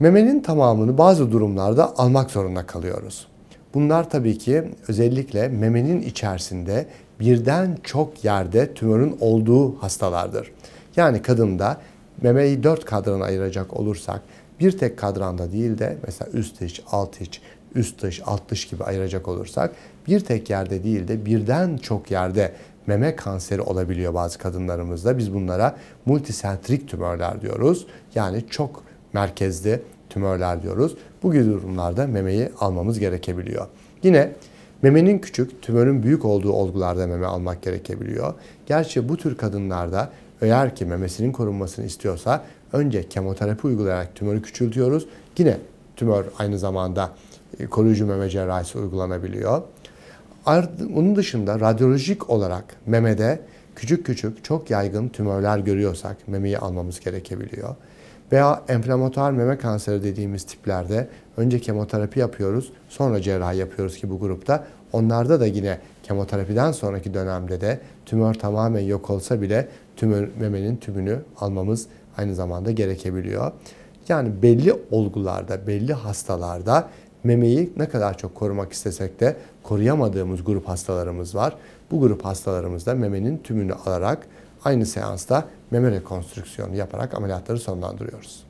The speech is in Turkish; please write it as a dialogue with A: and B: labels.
A: Memenin tamamını bazı durumlarda almak zorunda kalıyoruz. Bunlar tabii ki özellikle memenin içerisinde birden çok yerde tümörün olduğu hastalardır. Yani kadında memeyi dört kadrana ayıracak olursak bir tek kadranda değil de mesela üst iç, alt iç, üst dış, alt dış gibi ayıracak olursak bir tek yerde değil de birden çok yerde meme kanseri olabiliyor bazı kadınlarımızda. Biz bunlara multisentrik tümörler diyoruz. Yani çok merkezli tümörler diyoruz. Bu gibi durumlarda memeyi almamız gerekebiliyor. Yine memenin küçük, tümörün büyük olduğu olgularda meme almak gerekebiliyor. Gerçi bu tür kadınlarda eğer ki memesinin korunmasını istiyorsa önce kemoterapi uygulayarak tümörü küçültüyoruz. Yine tümör aynı zamanda e, koruyucu meme cerrahisi uygulanabiliyor. Bunun dışında radyolojik olarak memede küçük küçük çok yaygın tümörler görüyorsak memeyi almamız gerekebiliyor. Veya enflamatuar meme kanseri dediğimiz tiplerde önce kemoterapi yapıyoruz, sonra cerrahi yapıyoruz ki bu grupta. Onlarda da yine kemoterapiden sonraki dönemde de tümör tamamen yok olsa bile tümör memenin tümünü almamız aynı zamanda gerekebiliyor. Yani belli olgularda, belli hastalarda memeyi ne kadar çok korumak istesek de koruyamadığımız grup hastalarımız var. Bu grup hastalarımızda memenin tümünü alarak aynı seansta meme rekonstrüksiyonu yaparak ameliyatları sonlandırıyoruz.